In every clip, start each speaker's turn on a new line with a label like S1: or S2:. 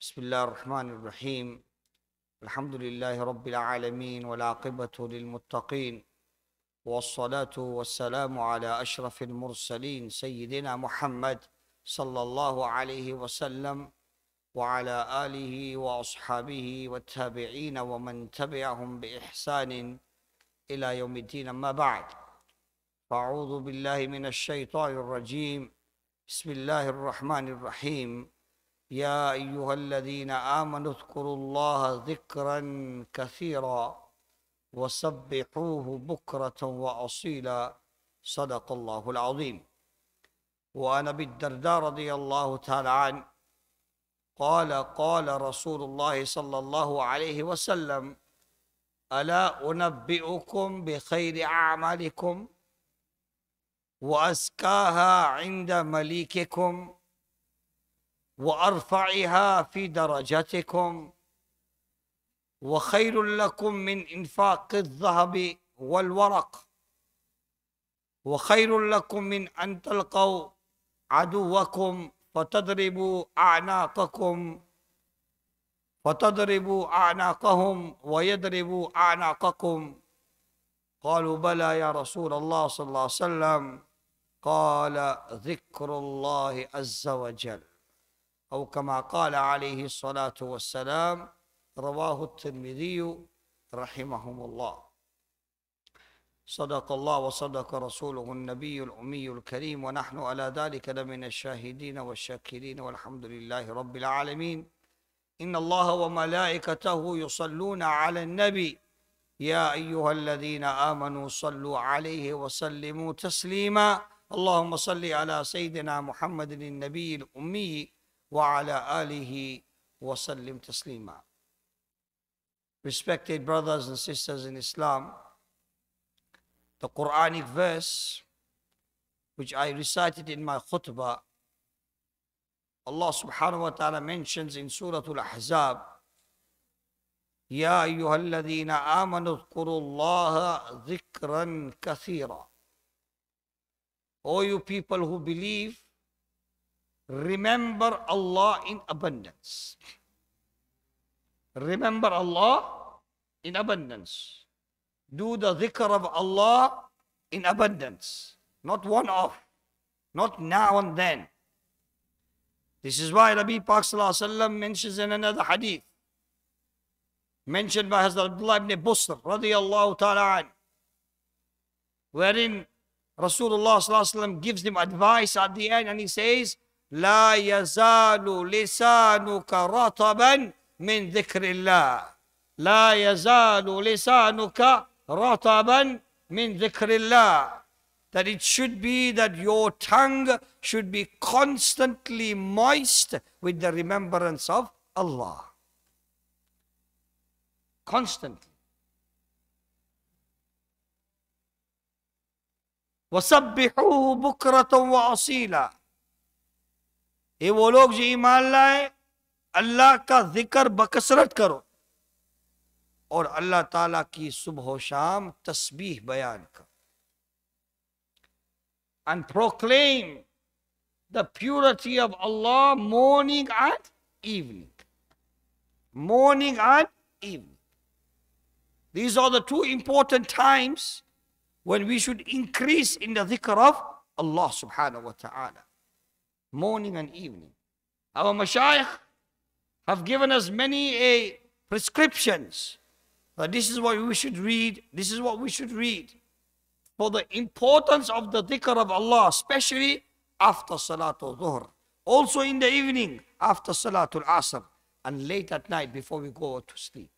S1: بسم الله الرحمن الرحيم الحمد لله رب العالمين والعاقبة للمتقين والصلاة والسلام على أشرف المرسلين سيدنا محمد صلى الله عليه وسلم وعلى آله وأصحابه والتابعين ومن تبعهم بإحسان إلى يوم الدين أما بعد فأعوذ بالله من الشيطان الرجيم بسم الله الرحمن الرحيم يا أيها الذين آمنوا اذكروا الله ذكرا كثيرا وسبحوه بكرة وأصيلا صدق الله العظيم وعن أبي الدرداء رضي الله تعالى عنه قال قال رسول الله صلى الله عليه وسلم ألا أنبئكم بخير أعمالكم وأزكاها عند مليككم وارفعها في درجتكم وخير لكم من انفاق الذهب والورق وخير لكم من ان تلقوا عدوكم فتضربوا اعناقكم فتضربوا اعناقهم ويضربوا اعناقكم قالوا بلى يا رسول الله صلى الله عليه وسلم قال ذكر الله عز وجل أو كما قال عليه الصلاة والسلام رواه الترمذي رحمهم الله صدق الله وصدق رسوله النبي الأمي الكريم ونحن على ذلك لمن الشاهدين والشاكرين والحمد لله رب العالمين إن الله وملائكته يصلون على النبي يا أيها الذين آمنوا صلوا عليه وسلموا تسليما اللهم صل على سيدنا محمد النبي الأمي وعلى آله وسلم تسليما Respected brothers and sisters in Islam, the Quranic verse which I recited in my khutbah, Allah subhanahu wa ta'ala mentions in Surah Al-Ahzab, يا أيها الذين آمنوا اذكروا الله ذكرا كثيرا. O you people who believe, remember Allah in abundance. Remember Allah in abundance. Do the dhikr of Allah in abundance, not one off, not now and then. This is why Rabbi Pak mentions in another hadith, mentioned by Hazrat Abdullah ibn Busr radiallahu ta'ala an, wherein Rasulullah gives them advice at the end and he says, لا يزال لسانك رطبا من ذكر الله لا يزال لسانك رطبا من ذكر الله that it should be that your tongue should be constantly moist with the remembrance of Allah constantly وسبحوه بكرة وأصيلا ये वो लोग जो ईमान लाए अल्लाह का जिक्र बकसरत करो और अल्लाह ताला की सुबह शाम तस्बीह बयान करो and proclaim the purity of Allah morning and evening morning and evening These are the two important times when we should increase in the dhikr of Allah subhanahu wa ta'ala morning and evening. Our mashayikh have given us many a eh, prescriptions that uh, this is what we should read, this is what we should read. For the importance of the dhikr of Allah, especially after Salatul Dhuhr. Also in the evening, after Salatul Asr, and late at night before we go to sleep.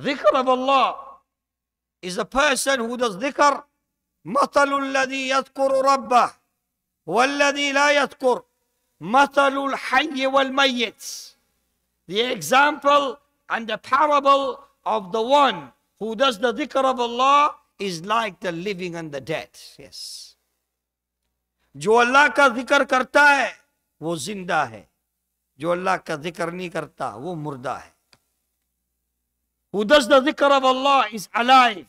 S1: Dhikr of Allah is a person who does dhikr. مَثَلُ الَّذِي يَذْكُرُ رَبَّهُ والذي لا يذكر مثل الحي والميت the example and the parable of the one who does the dhikr of Allah is like the living and the dead yes جو اللہ کا ذکر کرتا ہے وہ زندہ ہے جو اللہ کا ذکر نہیں کرتا وہ مردہ ہے Who does the dhikr of Allah is alive.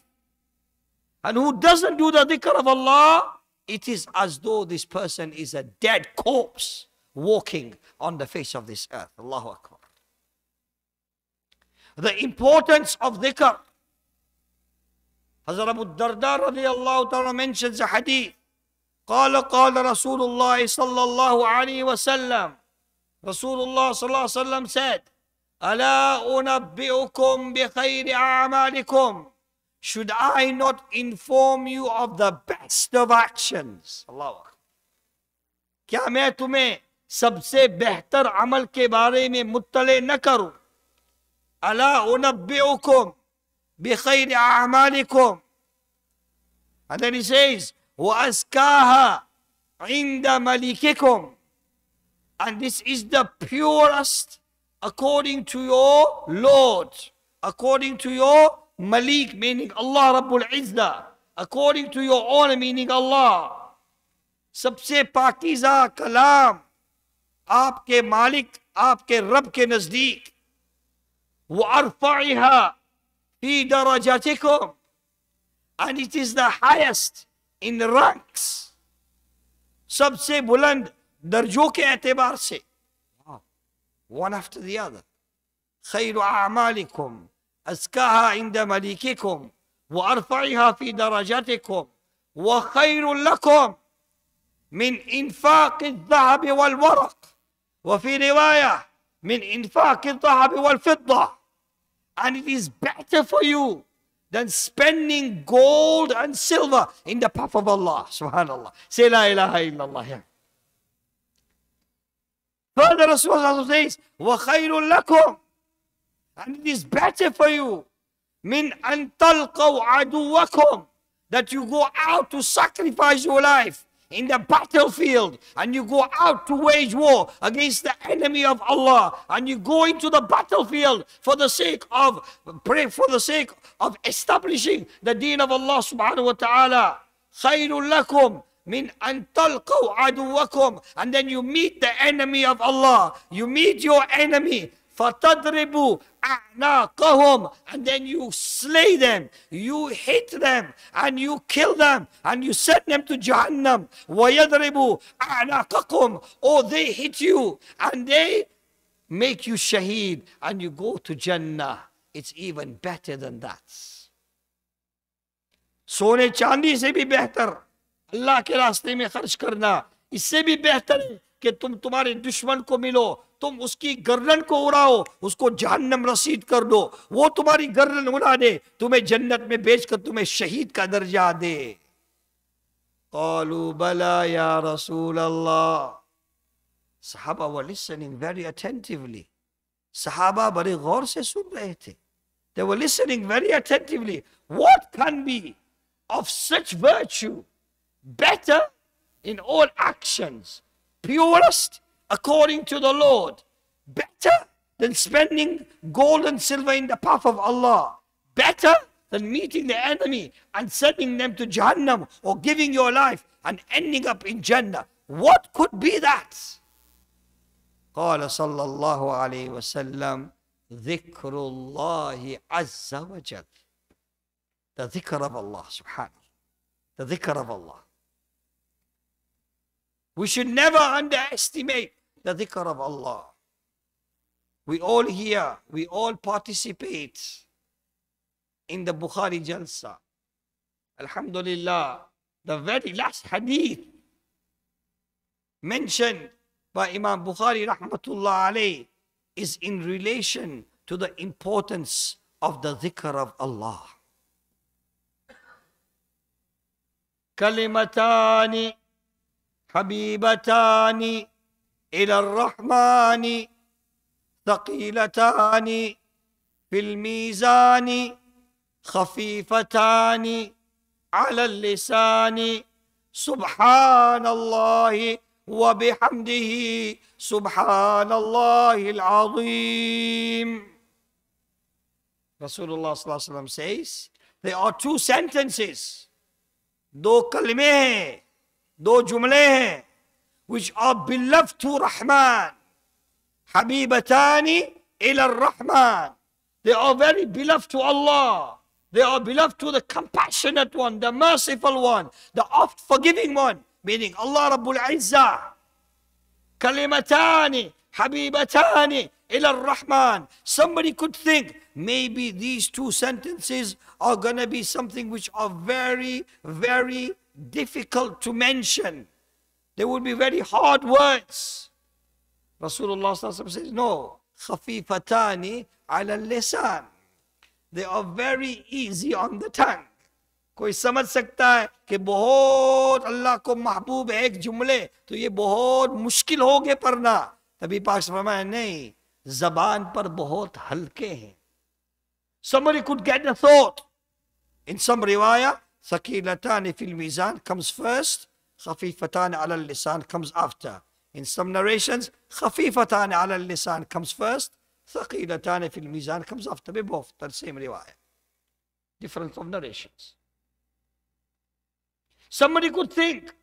S1: And who doesn't do the dhikr of Allah It is as though this person is a dead corpse walking on the face of this earth. Allahu Akbar. The importance of dhikr. Hazrat Abu Darda radiallahu ta'ala mentions a hadith. قال قال رسول الله صلى الله عليه وسلم رسول الله صلى الله عليه وسلم said ألا أنبئكم بخير أعمالكم should I not inform you of the best of actions? Allah क्या मैं तुम्हें सबसे बेहतर अमल के बारे में मुतले न करूं अला उनबेकुम बिखैर आमालिकुम And then he says, وَأَزْكَاهَا عِنْدَ مَلِكِكُمْ And this is the purest according to your Lord, according to your Malik meaning Allah Rabbul Izzah. According to your own meaning Allah. سب سے پاکیزہ کلام آپ کے مالک آپ کے رب کے نزدیک وَأَرْفَعِهَا فِي دَرَجَتِكُمْ and it is the highest in ranks سب سے بلند درجو کے اعتبار سے one after the other خَيْرُ عَمَالِكُمْ أزكاها عند ملككم وأرفعها في درجتكم وخير لكم من إنفاق الذهب والورق وفي رواية من إنفاق الذهب والفضة and it is better for you than spending gold and silver in the path of Allah سبحان الله say لا إله إلا الله yeah. further Rasulullah says وخير لكم And it is better for you. Min antalqaw aduwakum. That you go out to sacrifice your life in the battlefield and you go out to wage war against the enemy of Allah and you go into the battlefield for the sake of pray for the sake of establishing the deen of Allah subhanahu wa ta'ala khairul lakum min an talqaw aduwakum and then you meet the enemy of Allah you meet your enemy فَتَضْرِبُوا أَعْنَاقَهُمْ And then you slay them, you hit them, and you kill them, and you send them to Jahannam. وَيَضْرِبُوا أَعْنَاقَكُمْ Or they hit you, and they make you shaheed, and you go to Jannah. It's even better than that. सोने चांदी से भी बेहतर अल्लाह के रास्ते में खर्च करना इससे भी बेहतर है کہ تم تمہارے دشمن کو ملو تم اس کی گرن کو اڑاؤ اس کو جہنم رسید کر دو وہ تمہاری گرن اڑا دے تمہیں جنت میں بیچ کر تمہیں شہید کا درجہ دے قالوا بلا یا رسول اللہ صحابہ were listening very attentively صحابہ بڑے غور سے سن رہے تھے they were listening very attentively what can be of such virtue better in all actions purest according to the Lord. Better than spending gold and silver in the path of Allah. Better than meeting the enemy and sending them to Jahannam or giving your life and ending up in Jannah. What could be that? قال صلى الله عليه وسلم ذكر الله عز وجل The dhikr of Allah subhanahu. The dhikr of Allah. We should never underestimate the dhikr of Allah. We all hear, we all participate in the Bukhari Jalsa. Alhamdulillah, the very last hadith mentioned by Imam Bukhari rahmatullah alayh is in relation to the importance of the dhikr of Allah. كلمتان حبيبتان إلى الرحمن ثقيلتان في الميزان خفيفتان على اللسان سبحان الله وبحمده سبحان الله العظيم رسول الله صلى الله عليه وسلم says there are two sentences دو كلمه दो जुमले which are beloved to Rahman, Rahman हबीबतानी Rahman They are very beloved to Allah. They are beloved to the compassionate one, the merciful one, the oft forgiving one. Meaning Allah Rabbul Izzah. Kalimatani, Habibatani, Ila Rahman. Somebody could think maybe these two sentences are going to be something which are very, very difficult to mention. They would be very hard words. Rasulullah says, no, fataani ala lisan. They are very easy on the tongue. कोई समझ सकता है कि बहुत अल्लाह को महबूब है एक जुमले तो ये बहुत मुश्किल हो गए पढ़ना तभी पाक फरमाया नहीं जबान पर बहुत हल्के हैं Somebody could get the thought. In some riwayah, Thakilatani fil mizan comes first, khafifatan ala lisan comes after. In some narrations, khafifatan ala lisan comes first, thakilatani fil mizan comes after. They both, the same riwayah. Difference of narrations. Somebody could think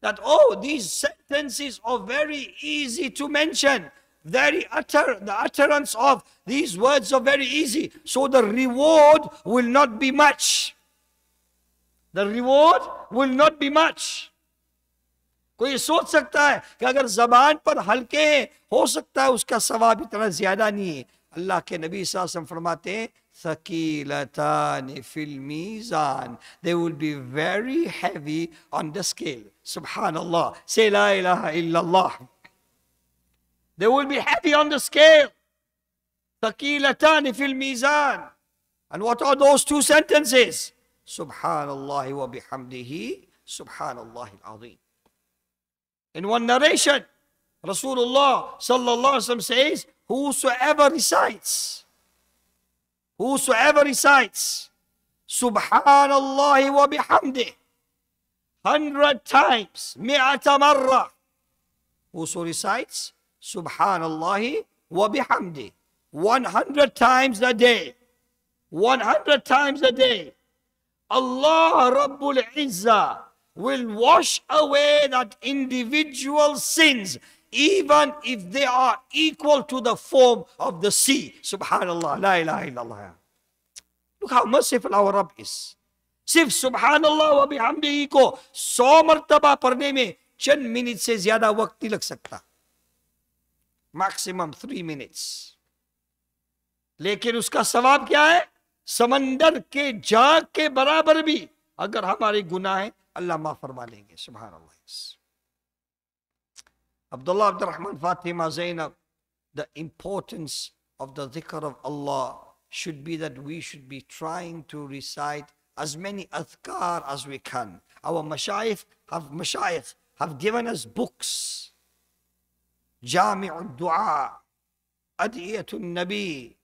S1: that, oh, these sentences are very easy to mention. Very utter, the utterance of these words are very easy. So the reward will not be much the reward will not be much. कोई सोच सकता है कि अगर जबान पर हल्के हैं हो सकता है उसका सवाब इतना ज्यादा नहीं है के नबी सासम फरमाते हैं Thakilatan fil mizan. They will be very heavy on the scale. Subhanallah. Say la ilaha illallah. They will be heavy on the scale. Thakilatan fil mizan. And what are those two sentences? Subhanallah wa bihamdihi, Subhanallah al-Azim. In one narration, Rasulullah sallallahu alaihi wasallam says, whosoever recites, whosoever recites, Subhanallah wa bihamdihi, hundred times, mi'ata marra, whoso recites, Subhanallah wa bihamdihi, 100 times a day, 100 times a day, Allah Rabbul Izzah will wash away that individual sins even if they are equal to the form of the sea. Subhanallah. La ilaha illallah. Look how merciful our Rabb is. Sif subhanallah wa bihamdihi ko so martaba parne mein chan minit se zyada waqt lag sakta. Maximum three minutes. Lekin uska sawab kya hai? سمندر کے جاگ کے برابر بھی اگر ہمارے گناہ ہیں اللہ ماں فرما لیں گے سبحان اللہ عبداللہ عبد الرحمن فاطمہ زینب the importance of the ذکر of Allah should be that we should be trying to recite as many adhkar as we can. Our mashayikh have, mashayikh have given us books. Jami'u al-Dua, Ad'iyatul Nabi,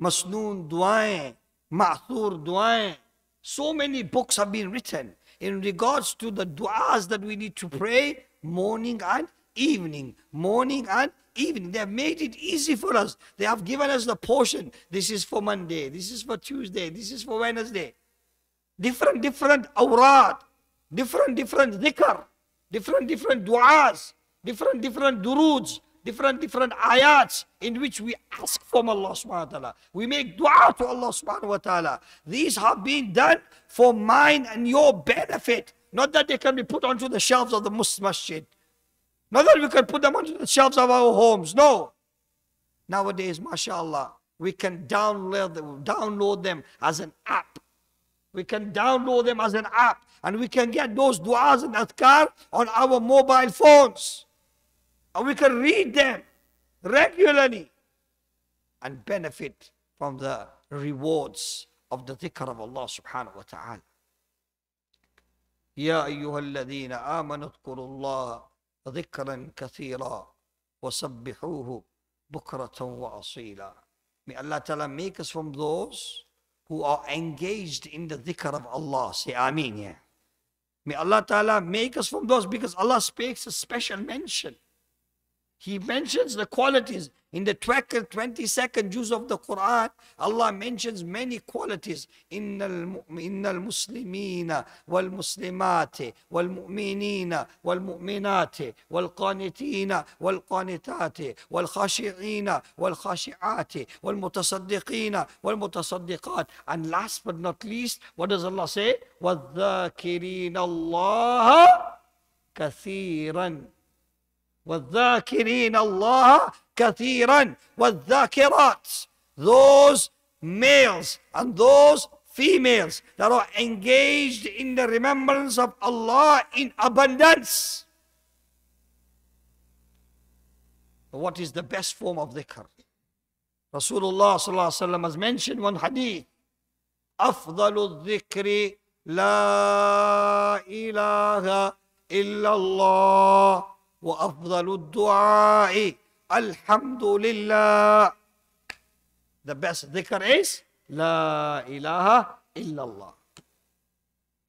S1: Masnoon Dua'in, Ma'thur du'ain. So many books have been written in regards to the du'as that we need to pray morning and evening, morning and evening. They have made it easy for us. They have given us the portion. This is for Monday, this is for Tuesday, this is for Wednesday. Different, different awrad, different, different dhikr, different, different du'as, different, different duruds, different different ayats in which we ask from Allah subhanahu wa ta'ala. We make dua to Allah subhanahu wa ta'ala. These have been done for mine and your benefit. Not that they can be put onto the shelves of the masjid. Not that we can put them onto the shelves of our homes. No. Nowadays, mashallah, we can download them, download them as an app. We can download them as an app. And we can get those du'as and adhkar on our mobile phones we can read them regularly and benefit from the rewards of the dhikr of Allah subhanahu wa ta'ala. يا أيها الذين آمنوا اذكروا الله ذكرا كثيرا وسبحوه بكرة وأصيلا May Allah Ta'ala make us from those who are engaged in the dhikr of Allah. Say Ameen. Yeah. May Allah Ta'ala make us from those because Allah speaks a special mention he mentions the qualities in the 22nd use of the Quran. Allah mentions many qualities. in the muslimina wal Muslimate, wal-Mu'minina wal-Mu'minati wal-Qanitina wal-Qanitati wal-Khashi'ina wal-Khashi'ati wal-Mutasaddiqina wal-Mutasaddiqat. And last but not least, what does Allah say? Wa-Dhakirina Allah kathiran. وَالذَّاكِرِينَ اللَّهَ كَثِيرًا وَالذَّاكِرَاتِ Those males and those females that are engaged in the remembrance of Allah in abundance. What is the best form of dhikr? Rasulullah sallallahu has mentioned one hadith. أفضل الذكر لا إله إلا الله وأفضل الدعاء الحمد لله The best dhikr is La ilaha illallah.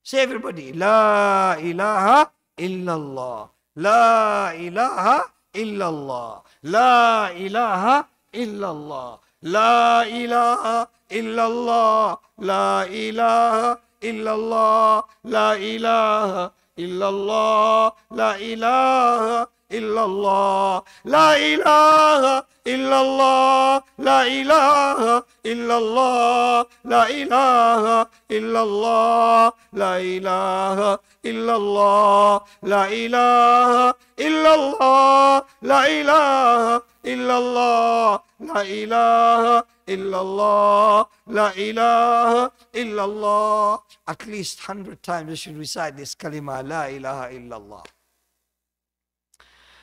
S1: Say everybody, La ilaha illallah. La ilaha illallah. La ilaha illallah. La ilaha illallah. La ilaha illallah. La ilaha إلا الله لا إله illallah, la ilaha illallah, la ilaha illallah, la ilaha illallah, la ilaha illallah, la ilaha illallah, la ilaha illallah, la ilaha illallah, la ilaha illallah. At least hundred times you should recite this kalima, la ilaha illallah.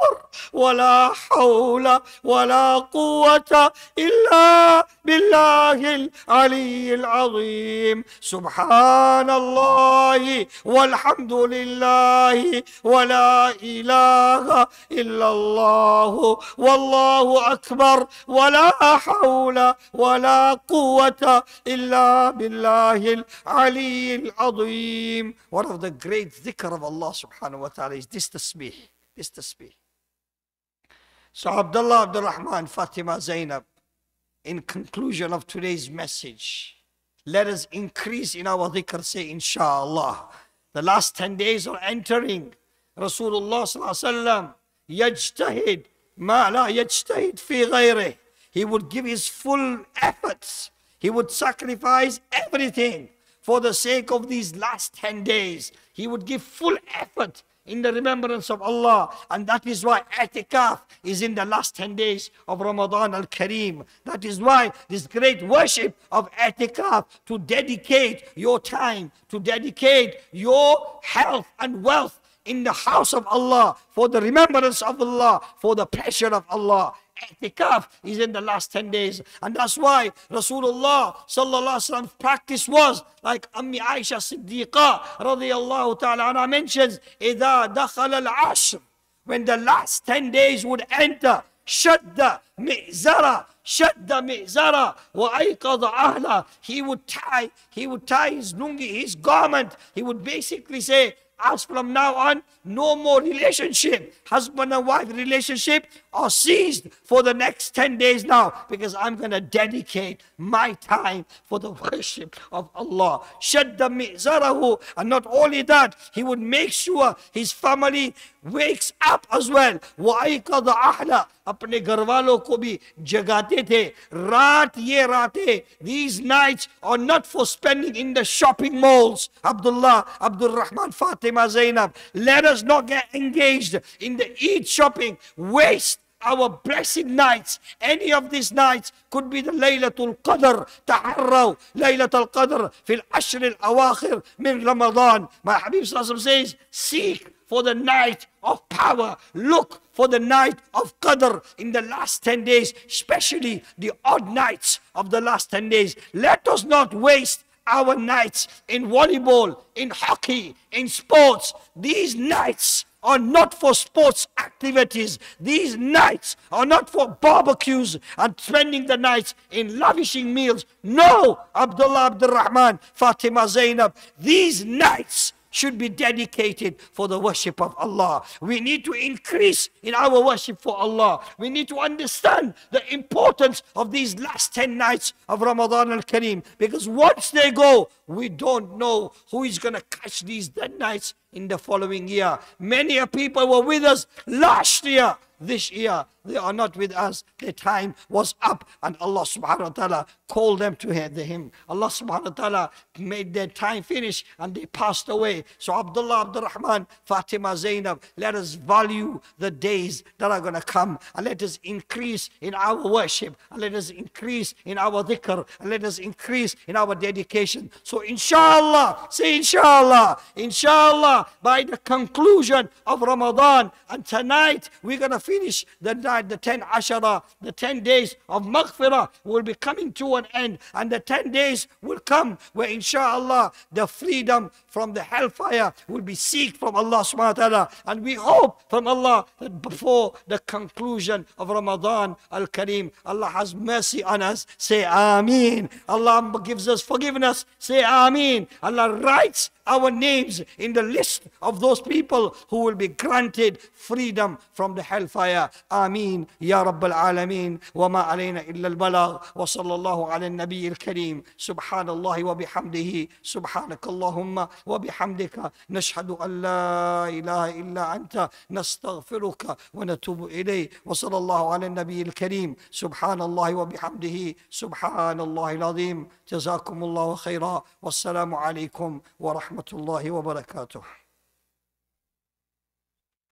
S1: أكبر ولا حول ولا قوة إلا بالله العلي العظيم سبحان الله والحمد لله ولا إله إلا الله والله أكبر ولا حول ولا قوة إلا بالله العلي العظيم One of the great dhikr of Allah subhanahu wa ta'ala is this tasbih, this tasbih. So Abdullah Abdul Rahman, Fatima Zainab, in conclusion of today's message, let us increase in our dhikr, say inshallah. The last 10 days are entering. Rasulullah sallallahu yajtahid ma la yajtahid fi ghayrih. He would give his full efforts. He would sacrifice everything for the sake of these last 10 days. He would give full effort in the remembrance of Allah. And that is why atikaf is in the last 10 days of Ramadan al Kareem. That is why this great worship of atikaf to dedicate your time, to dedicate your health and wealth in the house of Allah for the remembrance of Allah, for the pleasure of Allah i'tikaf is in the last 10 days. And that's why Rasulullah sallallahu practice was like Ammi Aisha Siddiqa radiallahu ta'ala anha mentions, إِذَا دَخَلَ الْعَشْرِ When the last 10 days would enter, شد مئزرة شد مئزرة وأيقظ أهله he would tie he would tie his lungi his garment he would basically say as from now on no more relationship husband and wife relationship are seized for the next 10 days now because I'm going to dedicate my time for the worship of Allah. Shadda mi'zarahu. And not only that, he would make sure his family wakes up as well. وَأَيْقَضَ أَحْلَى अपने घर वालों को jagate जगाते थे ye ये these nights are not for spending in the shopping malls Abdullah Abdul Rahman Fatima Zainab let us not get engaged in the eat shopping waste our blessed nights, any of these nights could be the Laylatul Qadr. تعروا ليلة القدر في العشر الأواخر من رمضان. My Habib Sallallahu says, seek for the night of power. Look for the night of Qadr in the last 10 days, especially the odd nights of the last 10 days. Let us not waste our nights in volleyball, in hockey, in sports. These nights are not for sports activities. These nights are not for barbecues and spending the nights in lavishing meals. No, Abdullah Abdul Rahman, Fatima Zainab, these nights should be dedicated for the worship of Allah. We need to increase in our worship for Allah. We need to understand the importance of these last 10 nights of Ramadan al Kareem because once they go, we don't know who is going to catch these 10 nights in the following year. Many people were with us last year. This year, they are not with us. Their time was up, and Allah subhanahu wa ta'ala called them to Him. Allah subhanahu wa ta'ala made their time finish and they passed away. So, Abdullah, Abdurrahman, Fatima, Zainab, let us value the days that are going to come and let us increase in our worship and let us increase in our dhikr and let us increase in our dedication. So, inshallah, say inshallah, inshallah by the conclusion of Ramadan. And tonight we're going to finish the, night, the 10 Ashara, the 10 days of Maghfirah will be coming to an end. And the 10 days will come where inshallah the freedom from the hellfire will be seeked from Allah subhanahu wa ta'ala. And we hope from Allah that before the conclusion of Ramadan al karim Allah has mercy on us. Say Ameen. Allah gives us forgiveness. Say Ameen. Allah writes our names in the list list of those people who will be granted freedom from the hellfire. آمين يا رب العالمين وما علينا إلا البلاغ وصلى الله على النبي الكريم سبحان الله وبحمده سبحانك اللهم وبحمدك نشهد أن لا إله إلا أنت نستغفرك ونتوب إليه وصلى الله على النبي الكريم سبحان الله وبحمده سبحان الله العظيم جزاكم الله خيرا والسلام عليكم ورحمة الله وبركاته